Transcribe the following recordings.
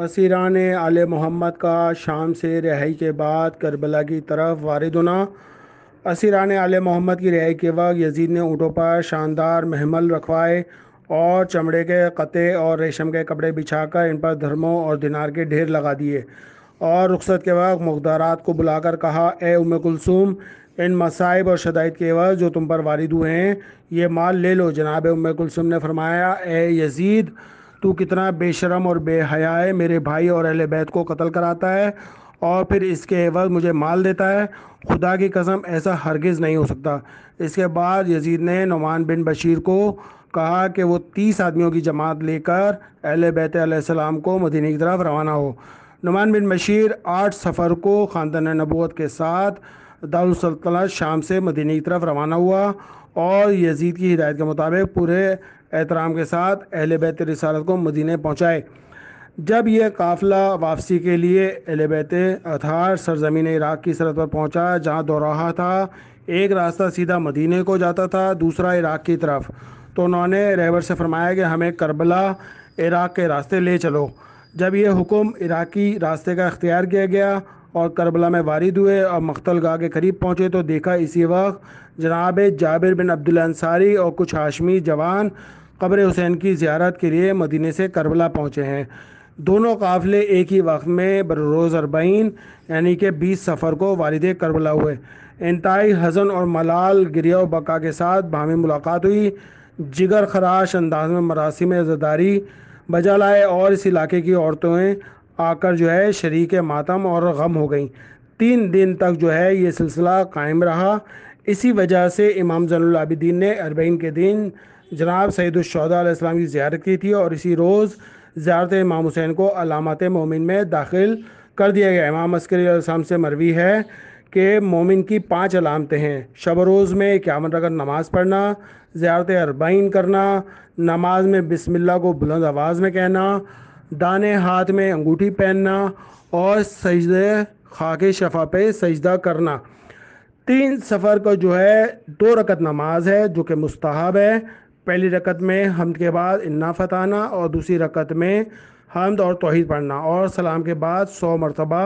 असीरान आल मोहम्मद का शाम से रिहाई के बाद करबला की तरफ वारद होना असीरान आल मोहम्मद की रिहाई के वक्त यजीद ने ऊँटों पर शानदार महमल रखवाए और चमड़े के कते और रेशम के कपड़े बिछाकर इन पर धर्मों और दिनार के ढेर लगा दिए और रुखसत के वक्त मुख्तारात को बुलाकर कहा ए उम कुलसूम इन मसाइब और शदाइत के वक्त जो तुम पर वारिद हुए हैं ये माल ले लो जनाब उम कुलसुम ने फरमाया ए यजीद तू कितना बेशरम और बेहया है मेरे भाई और अहले बैत को कत्ल कराता है और फिर इसके एवज मुझे माल देता है खुदा की कसम ऐसा हरगिज़ नहीं हो सकता इसके बाद यजीद ने नुमान बिन बशीर को कहा कि वो तीस आदमियों की जमात लेकर अहल बैत आसमाम को मदीने की तरफ रवाना हो नुमान बिन बशीर आठ सफ़र को ख़ानदान नबूत के साथ दारुसल्तनत शाम से मदीने की तरफ रवाना हुआ और यजीद की हिदायत के मुताबिक पूरे एहतराम के साथ अहल बैत रिसालत को मदीने पहुँचाए जब यह काफ़िला वापसी के लिए अहल बैत अथार सरजमीन इराक़ की सरहद पर पहुँचा जहाँ दोराहा था एक रास्ता सीधा मदीने को जाता था दूसरा इराक़ की तरफ तो उन्होंने रहबर से फरमाया कि हमें करबला इराक़ के रास्ते ले चलो जब यह हुक्म इराक़ी रास्ते का अख्तियार किया गया और करबला में वारिद हुए और मख्तल गाह के करीब पहुँचे तो देखा इसी वक्त जनाब जाबिर बिन अब्दुल अंसारी और कुछ हाशमी जवान कब्र हुसैन की ज्यारत के लिए मदीने से करबला पहुँचे हैं दोनों काफ़िले एक ही वक्त में बरोज़ अरबईन यानी कि बीस सफ़र को वालद करबला हुए इंतहाई हज़न और मलाल गिरिया बका के साथ बाहमी मुलाकात हुई जिगर खराश अंदाज में मरासम जदारी बजा लाए और इस इलाके की औरतें आकर जो है शरीक मातम और गम हो गई तीन दिन तक जो है ये सिलसिला कायम रहा इसी वजह से इमाम जैनआबिदीन ने अरबईन के दिन जनाब सैदुलशहदाम की ज्यारत की थी और इसी रोज़ ज्यारत इमाम हुसैन को अलामत मोमिन में दाखिल कर दिया गया इमाम अस्करीम से मरवी है कि मोमिन की पाँच अलामतें हैं शब रोज़ में इक्यावन रकत नमाज़ पढ़ना ज़्यारत अरबाइन करना नमाज में बसमिल्ला को बुलंद आवाज़ में कहना दाने हाथ में अंगूठी पहनना और सजद ख़ाके शफा पे सजदा करना तीन सफ़र का जो है दो रकत नमाज है जो कि मुस्तहब है पहली रकत में हमद के बाद इन्ना फताना और दूसरी रकत में हमद और तोहद पढ़ना और सलाम के बाद सौ मरतबा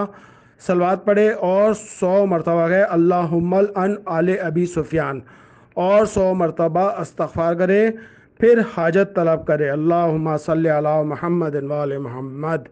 सलवात पढ़े और सौ मरतबा गए अल्लाहमल अन आल अबी सुफियान और सौ मरतबा अस्तफार करे फिर हाजत तलब करे अल्लाह सल महमद वाल महमद